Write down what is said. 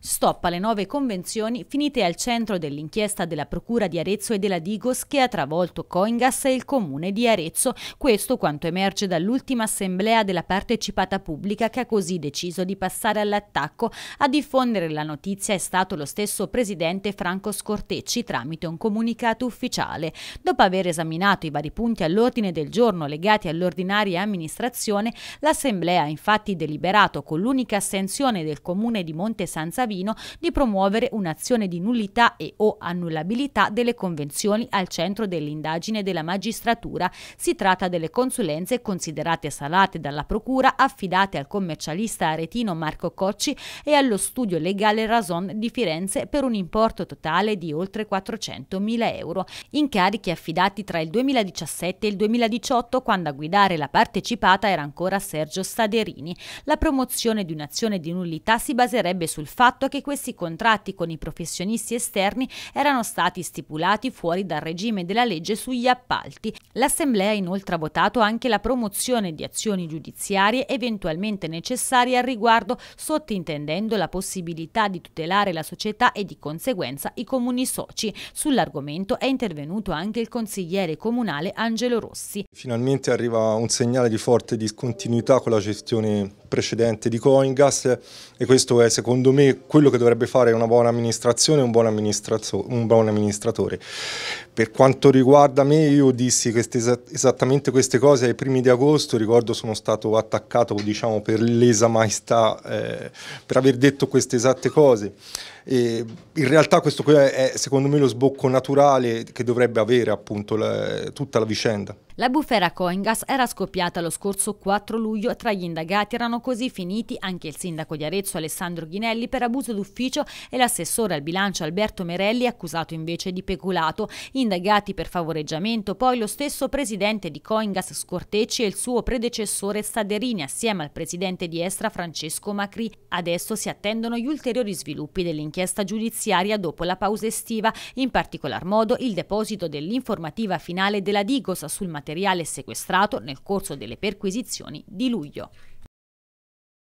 Stop alle nuove convenzioni finite al centro dell'inchiesta della Procura di Arezzo e della Digos che ha travolto Coingas e il Comune di Arezzo. Questo quanto emerge dall'ultima assemblea della partecipata pubblica che ha così deciso di passare all'attacco. A diffondere la notizia è stato lo stesso presidente Franco Scortecci tramite un comunicato ufficiale. Dopo aver esaminato i vari punti all'ordine del giorno legati all'ordinaria amministrazione, l'assemblea ha infatti deliberato con l'unica assenzione del Comune di Monte Sanza Savino Savino di promuovere un'azione di nullità e o annullabilità delle convenzioni al centro dell'indagine della magistratura. Si tratta delle consulenze considerate salate dalla Procura affidate al commercialista aretino Marco Cocci e allo studio legale Rason di Firenze per un importo totale di oltre 400.000 euro. Incarichi affidati tra il 2017 e il 2018 quando a guidare la partecipata era ancora Sergio Staderini. La promozione di un'azione di nullità si baserebbe sul fatto fatto che questi contratti con i professionisti esterni erano stati stipulati fuori dal regime della legge sugli appalti. L'Assemblea inoltre ha votato anche la promozione di azioni giudiziarie eventualmente necessarie al riguardo, sottintendendo la possibilità di tutelare la società e di conseguenza i comuni soci. Sull'argomento è intervenuto anche il consigliere comunale Angelo Rossi. Finalmente arriva un segnale di forte discontinuità con la gestione precedente di Coingas e questo è secondo me quello che dovrebbe fare una buona amministrazione e un buon, amministratore. Per quanto riguarda me, io dissi queste, esattamente queste cose ai primi di agosto, ricordo sono stato attaccato diciamo, per lesa maestà, eh, per aver detto queste esatte cose. E in realtà questo è secondo me lo sbocco naturale che dovrebbe avere appunto la, tutta la vicenda. La bufera Coingas era scoppiata lo scorso 4 luglio, tra gli indagati erano così finiti anche il sindaco di Arezzo Alessandro Ghinelli per abuso d'ufficio e l'assessore al bilancio Alberto Merelli accusato invece di peculato. In indagati per favoreggiamento poi lo stesso presidente di Coingas Scortecci e il suo predecessore Staderini assieme al presidente di Estra Francesco Macri. Adesso si attendono gli ulteriori sviluppi dell'inchiesta giudiziaria dopo la pausa estiva, in particolar modo il deposito dell'informativa finale della Digos sul materiale sequestrato nel corso delle perquisizioni di luglio.